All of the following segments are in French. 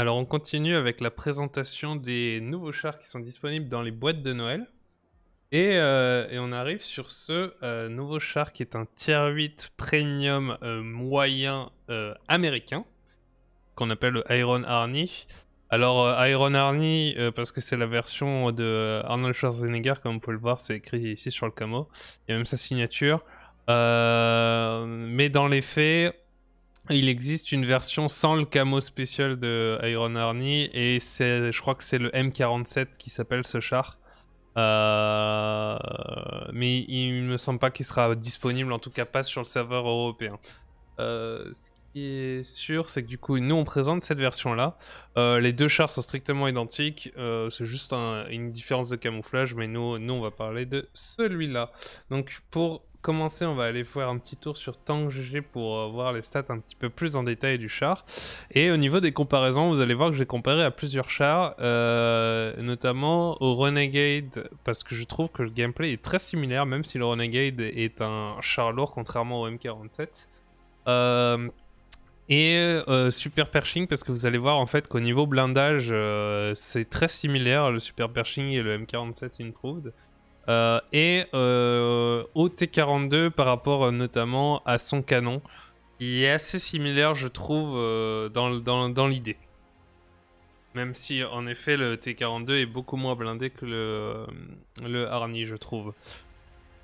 Alors on continue avec la présentation des nouveaux chars qui sont disponibles dans les boîtes de Noël. Et, euh, on arrive sur ce euh, nouveau char qui est un tier 8 premium euh, moyen américain qu'on appelle Iron Arnie. Alors Iron Arnie, parce que c'est la version de Arnold Schwarzenegger, comme on peut le voir, c'est écrit ici sur le camo. Il y a même sa signature. mais dans les faits, il existe une version sans le camo spécial de Iron Arnie et c'est, je crois que c'est le M47 qui s'appelle ce char. Euh, mais il ne me semble pas qu'il sera disponible, en tout cas pas sur le serveur européen. Euh, ce qui est sûr, c'est que du coup, nous on présente cette version-là. Euh, les deux chars sont strictement identiques, c'est juste une différence de camouflage, mais nous, nous on va parler de celui-là. Donc pour commencer, on va aller faire un petit tour sur Tank GG pour euh, voir les stats un petit peu plus en détail du char. Et au niveau des comparaisons, vous allez voir que j'ai comparé à plusieurs chars, euh, notamment au Renegade, parce que je trouve que le gameplay est très similaire, même si le Renegade est un char lourd, contrairement au M47. Euh, et super pershing parce que vous allez voir en fait qu'au niveau blindage c'est très similaire le super pershing et le M47 improved et T-42 par rapport euh, notamment à son canon, Il est assez similaire, je trouve, euh, dans, dans, dans l'idée. Même si, en effet, le T-42 est beaucoup moins blindé que le, euh, le je trouve.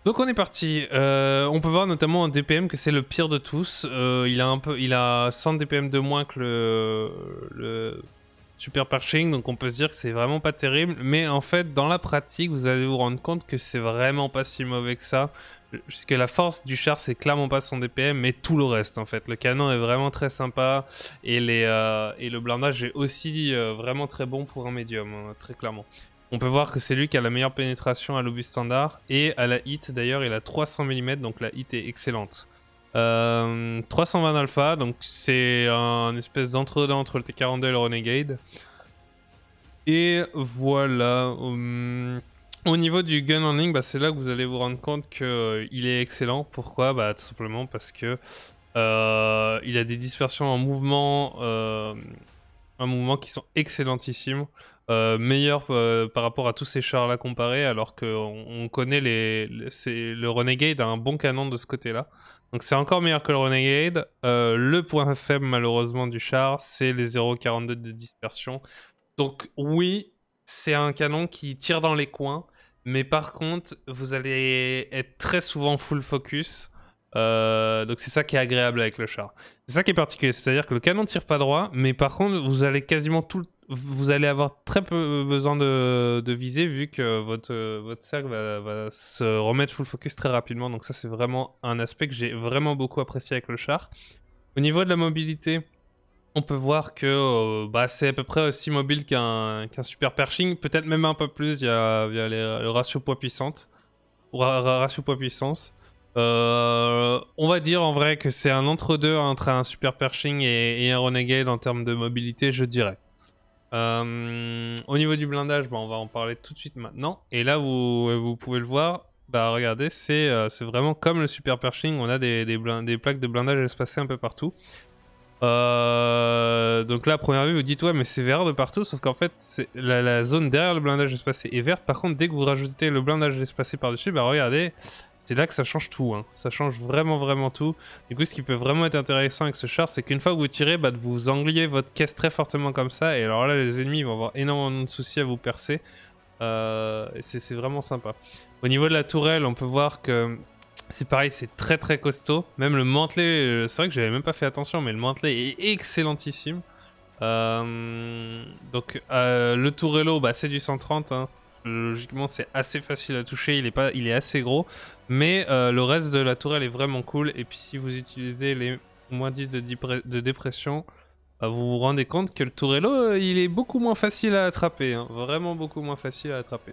Donc on est parti. on peut voir notamment un DPM que c'est le pire de tous. il a un peu, il a 100 DPM de moins que le, le super perching, donc on peut se dire que c'est vraiment pas terrible. Mais en fait, dans la pratique, vous allez vous rendre compte que c'est vraiment pas si mauvais que ça. Puisque la force du char, c'est clairement pas son DPM, mais tout le reste en fait. Le canon est vraiment très sympa et, les, euh, et le blindage est aussi euh, vraiment très bon pour un médium, hein, très clairement. On peut voir que c'est lui qui a la meilleure pénétration à l'obus standard et à la hit d'ailleurs, il a 300 mm, donc la hit est excellente. 320 euh, alpha, donc c'est un espèce d'entre-deux entre le T42 et le Renegade. Et voilà. Hum, au niveau du gun handling, bah, c'est là que vous allez vous rendre compte qu'il euh, est excellent. Pourquoi bah, Tout simplement parce que euh, il a des dispersions en mouvement, un mouvement qui sont excellentissimes. meilleur par rapport à tous ces chars là comparés alors qu'on on connaît les, le Renegade a un bon canon de ce côté là donc c'est encore meilleur que le Renegade. Euh, le point faible malheureusement du char, c'est les 0,42 de dispersion. Donc oui, c'est un canon qui tire dans les coins, mais par contre, vous allez être très souvent full focus. Euh, donc c'est ça qui est agréable avec le char. C'est ça qui est particulier, c'est-à-dire que le canon tire pas droit, mais par contre vous allez quasiment tout le vous allez avoir très peu besoin de, viser vu que votre, cercle va, se remettre full focus très rapidement. Donc ça c'est vraiment un aspect que j'ai vraiment beaucoup apprécié avec le char. Au niveau de la mobilité, on peut voir que euh, bah, c'est à peu près aussi mobile qu'un super perching. peut-être même un peu plus via, y a le ratio poids Ratio poids puissance. Euh, on va dire en vrai que c'est un entre-deux entre un super perching et, et un renegade en termes de mobilité, je dirais. Euh, au niveau du blindage, bah, on va en parler tout de suite maintenant. Et là, vous, pouvez le voir, bah, regardez, c'est euh, vraiment comme le super perching, on a des, des, des, plaques de blindage espacées un peu partout. Euh, donc là, à première vue, vous dites ouais, mais c'est vert de partout, sauf qu'en fait, la, la, zone derrière le blindage espacé est verte. Par contre, dès que vous rajoutez le blindage espacé par-dessus, bah regardez, c'est là que ça change tout, hein. ça change vraiment vraiment tout. Du coup ce qui peut vraiment être intéressant avec ce char c'est qu'une fois que vous tirez, bah, vous angliez votre caisse très fortement comme ça et alors là les ennemis vont avoir énormément de soucis à vous percer. Euh, et c'est vraiment sympa. Au niveau de la tourelle on peut voir que c'est pareil, c'est très très costaud. Même le mantelet, euh, c'est vrai que j'avais même pas fait attention mais le mantelet est excellentissime. Euh, donc le tourello, bah, c'est du 130 logiquement c'est assez facile à toucher, il est, pas, il est assez gros, mais euh, le reste de la tourelle est vraiment cool, et puis si vous utilisez les moins 10 de, dépression, bah, vous vous rendez compte que le tourello, euh, il est beaucoup moins facile à attraper, hein, vraiment beaucoup moins facile à attraper.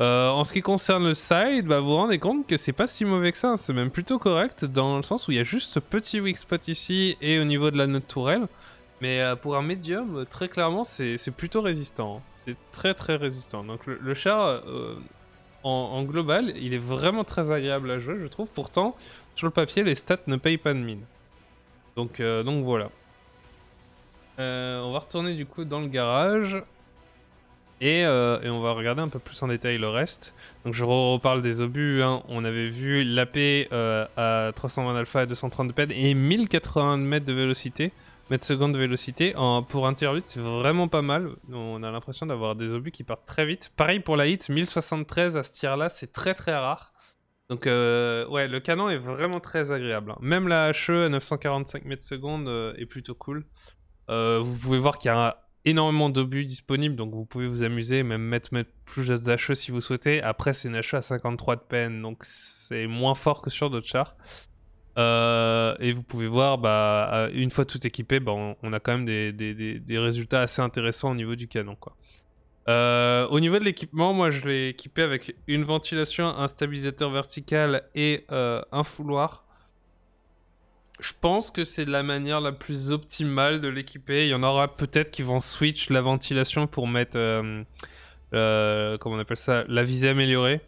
Euh, en ce qui concerne le side, bah, vous vous rendez compte que c'est pas si mauvais que ça, c'est même plutôt correct, dans le sens où il y a juste ce petit weak spot ici, et au niveau de la note tourelle, mais euh, pour un médium, euh, très clairement, c'est plutôt résistant. Hein. C'est très très résistant. Donc le, char, euh, en, global, il est vraiment très agréable à jouer, je trouve. Pourtant, sur le papier, les stats ne payent pas de mine. Donc, donc voilà. on va retourner du coup dans le garage. Et, on va regarder un peu plus en détail le reste. Donc je reparle des obus. Hein. On avait vu l'AP à 320 alpha et 230 PED et 1080 mètres de vélocité mètres secondes de vélocité. En, pour un tir c'est vraiment pas mal. On a l'impression d'avoir des obus qui partent très vite. Pareil pour la hit, 1073 à ce tir-là, c'est très très rare. Donc, euh, ouais, le canon est vraiment très agréable. Hein. Même la HE à 945 mètres secondes euh, est plutôt cool. Euh, vous pouvez voir qu'il y a énormément d'obus disponibles, donc vous pouvez vous amuser, même mettre, mettre plus de HE si vous souhaitez. Après, c'est une HE à 53 de peine, donc c'est moins fort que sur d'autres chars. Euh, et vous pouvez voir, bah, euh, une fois tout équipé, bah, on, a quand même des, des, des, résultats assez intéressants au niveau du canon. Quoi. Euh, au niveau de l'équipement, moi je l'ai équipé avec une ventilation, un stabilisateur vertical et un fouloir. Je pense que c'est la manière la plus optimale de l'équiper. Il y en aura peut-être qui vont switch la ventilation pour mettre, comment on appelle ça, la visée améliorée.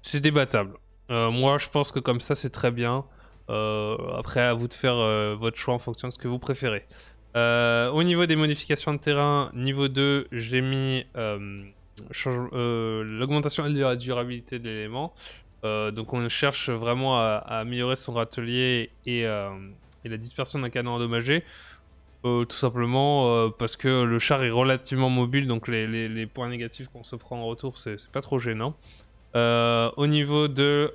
C'est débattable. moi je pense que comme ça c'est très bien. Euh, après, à vous de faire euh, votre choix en fonction de ce que vous préférez. Euh, au niveau des modifications de terrain, niveau 2, j'ai mis l'augmentation de la durabilité de l'élément. donc on cherche vraiment à, améliorer son râtelier et, la dispersion d'un canon endommagé. tout simplement parce que le char est relativement mobile, donc les, points négatifs qu'on se prend en retour, c'est pas trop gênant. au niveau de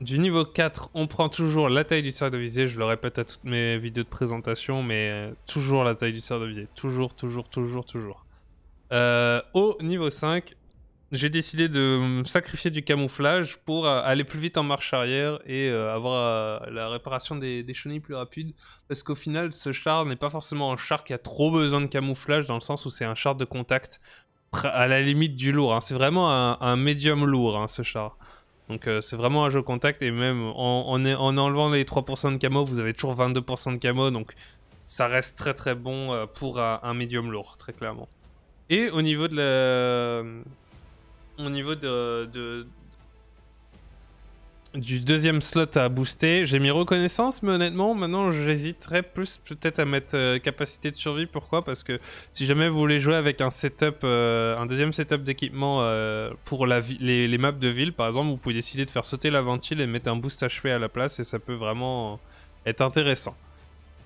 du niveau 4, on prend toujours la taille du cercle de visée. Je le répète à toutes mes vidéos de présentation, mais euh, toujours la taille du cercle de visée. Toujours, toujours, toujours, toujours. Euh, au niveau 5, j'ai décidé de sacrifier du camouflage pour euh, aller plus vite en marche arrière et avoir la réparation des, chenilles plus rapide. Parce qu'au final, ce char n'est pas forcément un char qui a trop besoin de camouflage dans le sens où c'est un char de contact à la limite du lourd. Hein. C'est vraiment un, médium lourd, hein, ce char. Donc euh, c'est vraiment un jeu contact et même en, en enlevant les 3% de camo, vous avez toujours 22% de camo, donc ça reste très très bon euh, pour un, médium lourd, très clairement. Et au niveau de la... Au niveau de, du deuxième slot à booster. J'ai mis reconnaissance, mais honnêtement, maintenant j'hésiterais plus peut-être à mettre euh, capacité de survie. Pourquoi Parce que si jamais vous voulez jouer avec un setup, euh, un deuxième setup d'équipement euh, pour la les, les, maps de ville, par exemple, vous pouvez décider de faire sauter la ventile et mettre un boost HP à la place, et ça peut vraiment être intéressant.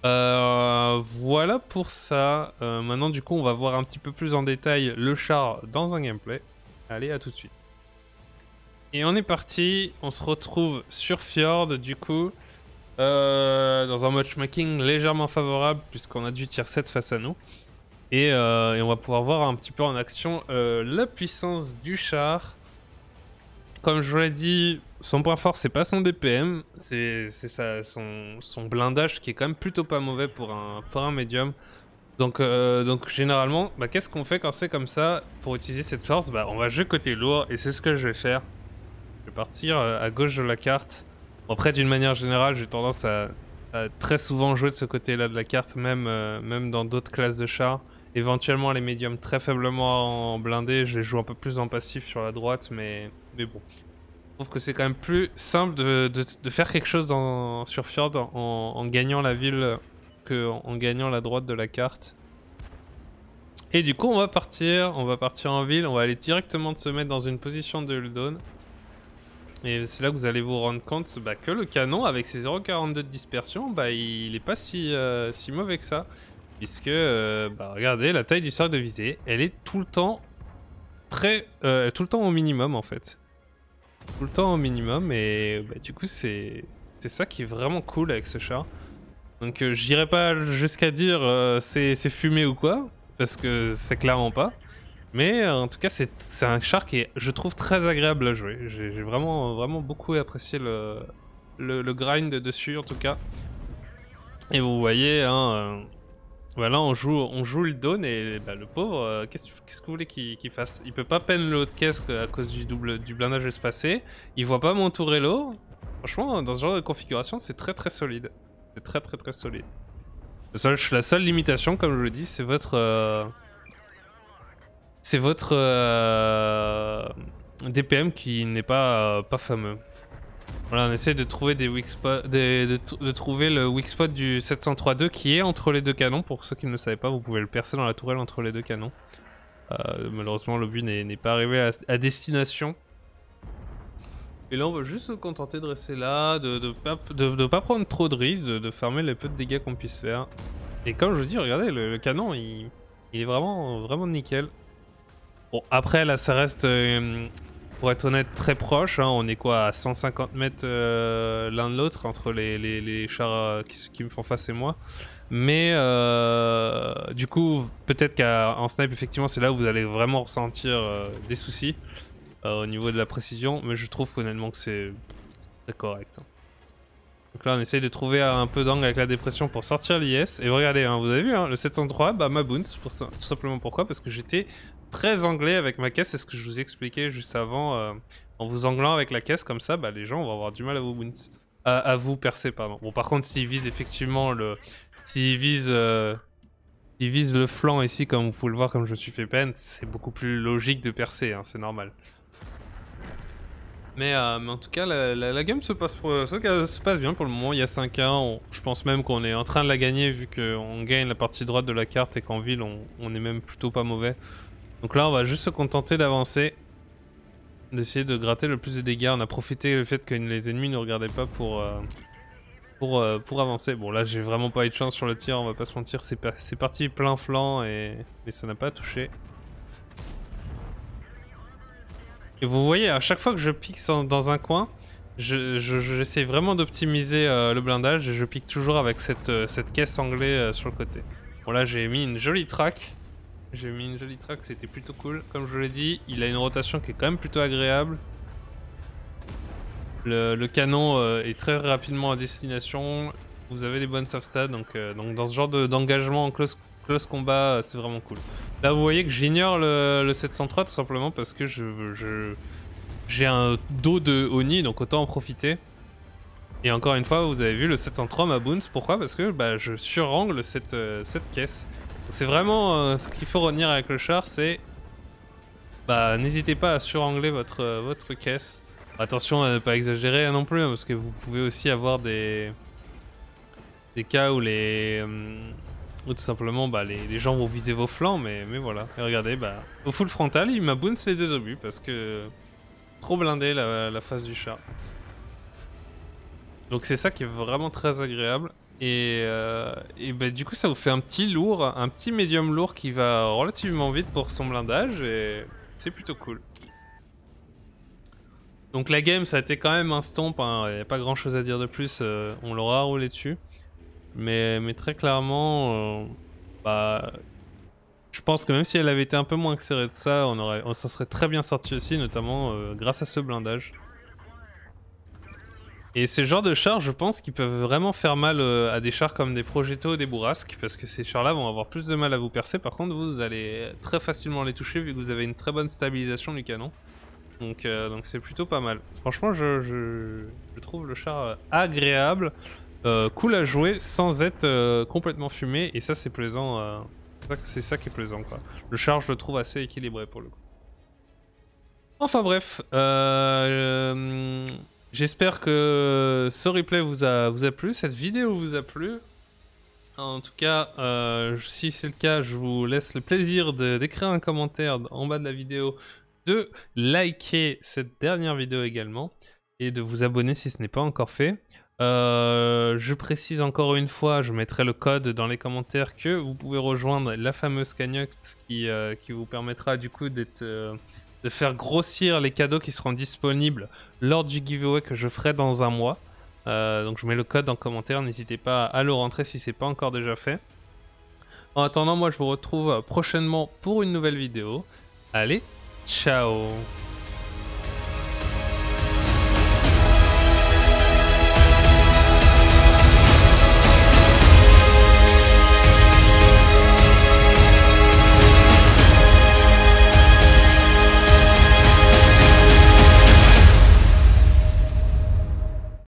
voilà pour ça. maintenant, du coup, on va voir un petit peu plus en détail le char dans un gameplay. Allez, à tout de suite. Et on est parti, on se retrouve sur Fjord du coup, euh, dans un matchmaking légèrement favorable puisqu'on a du tier 7 face à nous. Euh, et, on va pouvoir voir un petit peu en action euh, la puissance du char. Comme je vous l'ai dit, son point fort c'est pas son DPM, c'est son, son, blindage qui est quand même plutôt pas mauvais pour un, pour un médium. Donc, donc, généralement, bah, qu'est-ce qu'on fait quand c'est comme ça Pour utiliser cette force, bah, on va jouer côté lourd et c'est ce que je vais faire vais partir euh, à gauche de la carte. Après, d'une manière générale, j'ai tendance à, très souvent jouer de ce côté-là de la carte, même, euh, même dans d'autres classes de chars. Éventuellement, les médiums très faiblement en blindé, je les joue un peu plus en passif sur la droite, mais, mais bon. Je trouve que c'est quand même plus simple de, de, faire quelque chose en, sur Fjord en, gagnant la ville qu'en en gagnant la droite de la carte. Et du coup, on va partir, on va partir en ville, on va aller directement se mettre dans une position de Uldone. Et c'est là que vous allez vous rendre compte bah, que le canon, avec ses 0,42 de dispersion, bah, il est pas si, euh, si mauvais que ça. Puisque, euh, bah, regardez, la taille du cercle de visée, elle est tout le temps très, euh, tout le temps au minimum en fait. Tout le temps au minimum et bah, du coup c'est ça qui est vraiment cool avec ce char. Donc j'irai pas jusqu'à dire c'est fumé ou quoi, parce que c'est clairement pas. Mais euh, en tout cas, c'est un char qui est, je trouve, très agréable à jouer. J'ai vraiment, vraiment beaucoup apprécié le, grind dessus, en tout cas. Et vous voyez, hein, euh, voilà, on joue, on joue le Dawn et bah, le pauvre, euh, qu'est-ce que vous voulez qu'il fasse Il peut pas peine l'autre haut de caisse à cause du, double, du blindage espacé. Il voit pas mon l'eau. Franchement, dans ce genre de configuration, c'est très très solide. C'est très très très solide. La seule, la seule limitation, comme je le dis, c'est votre... C'est votre euh, DPM qui n'est pas, euh, pas fameux. Voilà, on essaie de trouver, de, trouver le weak spot du 703.2 qui est entre les deux canons. Pour ceux qui ne le savaient pas, vous pouvez le percer dans la tourelle entre les deux canons. Euh, malheureusement, le but n'est pas arrivé à, destination. Et là, on va juste se contenter de rester là, de ne pas, prendre trop de risques, de, fermer les peu de dégâts qu'on puisse faire. Et comme je vous dis, regardez, le, canon, il, il est vraiment, vraiment nickel. Bon, après, là, ça reste, euh, pour être honnête, très proche. Hein. On est quoi, à 150 mètres euh, l'un de l'autre, entre les, chars euh, qui, me font face et moi. Mais du coup, peut-être qu'en snipe, effectivement, c'est là où vous allez vraiment ressentir des soucis au niveau de la précision. Mais je trouve honnêtement que c'est correct. Hein. Donc là, on essaye de trouver un peu d'angle avec la dépression pour sortir l'IS. Et regardez, hein, vous avez vu, le 703, bah ma boons tout simplement pourquoi Parce que j'étais très anglais avec ma caisse. C'est ce que je vous expliquais juste avant. Euh, en vous anglant avec la caisse, comme ça, bah, les gens vont avoir du mal à vous, à, vous percer. Pardon. Bon, par contre, s'ils visent effectivement le. vise, euh, le flanc ici, comme vous pouvez le voir, comme je me suis fait peine, c'est beaucoup plus logique de percer, hein, c'est normal. Mais, euh, mais, en tout cas, la, game se passe, pour, se passe bien pour le moment. Il y a 5 1 je pense même qu'on est en train de la gagner vu qu'on gagne la partie droite de la carte et qu'en ville, on, on, est même plutôt pas mauvais. Donc là, on va juste se contenter d'avancer. D'essayer de gratter le plus de dégâts. On a profité du fait que les ennemis ne regardaient pas pour, euh, euh, pour, avancer. Bon, là, j'ai vraiment pas eu de chance sur le tir, on va pas se mentir. C'est parti plein flanc, et... mais ça n'a pas touché. Et vous voyez, à chaque fois que je pique dans un coin, j'essaie je, vraiment d'optimiser euh, le blindage et je pique toujours avec cette, cette caisse anglais sur le côté. Bon, là, j'ai mis une jolie traque. J'ai mis une jolie track, c'était plutôt cool. Comme je vous l'ai dit, il a une rotation qui est quand même plutôt agréable. Le, canon euh, est très rapidement à destination. Vous avez des bonnes soft stats, euh, donc, dans ce genre d'engagement en close, combat, euh, c'est vraiment cool. Là, vous voyez que j'ignore le, 703 tout simplement parce que j'ai un dos de Oni, donc autant en profiter. Et encore une fois, vous avez vu, le 703 m'a boons. Pourquoi Parce que bah, je surangle cette caisse. C'est vraiment euh, ce qu'il faut retenir avec le char, c'est... Bah, n'hésitez pas à surangler votre, euh, votre caisse. Attention à ne pas exagérer non plus, hein, parce que vous pouvez aussi avoir des... Des cas où les... Euh, où tout simplement, bah, les, gens vont viser vos flancs, mais, mais voilà. Et regardez, bah, au full frontal, il m'a bounce les deux obus, parce que... Trop blindé la, la face du char. Donc c'est ça qui est vraiment très agréable. Euh, et, bah, du coup, ça vous fait un petit lourd, un petit médium lourd qui va relativement vite pour son blindage et c'est plutôt cool. Donc la game, ça a été quand même un stomp, hein. il n'y a pas grand chose à dire de plus, euh, on l'aura roulé dessus. Mais, très clairement, euh, bah, je pense que même si elle avait été un peu moins serrée de ça, on, aurait, on s'en serait très bien sorti aussi, notamment grâce à ce blindage. Et c'est le genre de chars, je pense, qu'ils peuvent vraiment faire mal euh, à des chars comme des projetos ou des Bourrasques, parce que ces chars-là vont avoir plus de mal à vous percer. Par contre, vous allez très facilement les toucher, vu que vous avez une très bonne stabilisation du canon. Donc euh, donc c'est plutôt pas mal. Franchement, je, trouve le char euh, agréable, cool à jouer, sans être complètement fumé, et ça, c'est plaisant. c'est ça qui est plaisant, quoi. Le char, je le trouve assez équilibré, pour le coup. Enfin bref, euh... J'espère que ce replay vous a, vous a plu, cette vidéo vous a plu. En tout cas, euh, si c'est le cas, je vous laisse le plaisir d'écrire un commentaire en bas de la vidéo, de liker cette dernière vidéo également, et de vous abonner si ce n'est pas encore fait. Euh, je précise encore une fois, je mettrai le code dans les commentaires que vous pouvez rejoindre la fameuse cagnotte qui, euh, qui vous permettra du coup d'être de faire grossir les cadeaux qui seront disponibles lors du giveaway que je ferai dans un mois. Euh, donc je mets le code en commentaire, n'hésitez pas à le rentrer si ce n'est pas encore déjà fait. En attendant, moi je vous retrouve prochainement pour une nouvelle vidéo. Allez, ciao